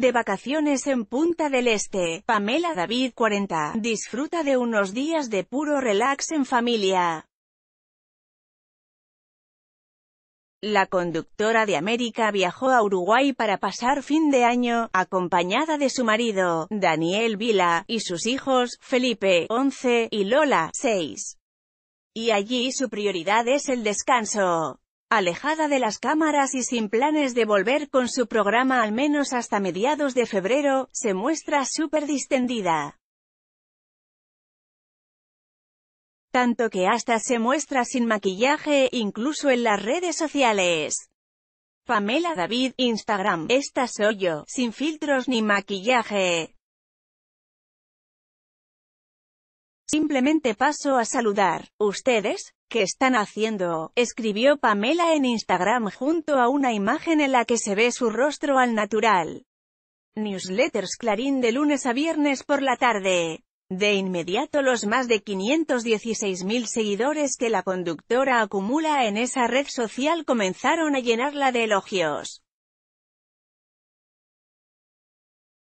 De vacaciones en Punta del Este, Pamela David 40, disfruta de unos días de puro relax en familia. La conductora de América viajó a Uruguay para pasar fin de año, acompañada de su marido, Daniel Vila, y sus hijos, Felipe, 11, y Lola, 6. Y allí su prioridad es el descanso alejada de las cámaras y sin planes de volver con su programa al menos hasta mediados de febrero, se muestra súper distendida. Tanto que hasta se muestra sin maquillaje, incluso en las redes sociales. Pamela David, Instagram, esta soy yo, sin filtros ni maquillaje. Simplemente paso a saludar. ¿Ustedes? ¿Qué están haciendo? Escribió Pamela en Instagram junto a una imagen en la que se ve su rostro al natural. Newsletters Clarín de lunes a viernes por la tarde. De inmediato los más de 516.000 seguidores que la conductora acumula en esa red social comenzaron a llenarla de elogios.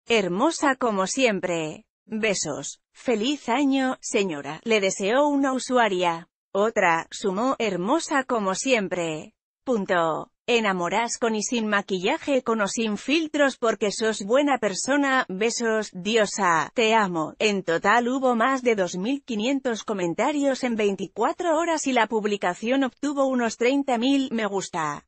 Hermosa como siempre. Besos. Feliz año, señora, le deseó una usuaria. Otra, sumó, hermosa como siempre. Punto. Enamorás con y sin maquillaje, con o sin filtros porque sos buena persona, besos, diosa, te amo. En total hubo más de 2.500 comentarios en 24 horas y la publicación obtuvo unos 30.000 me gusta.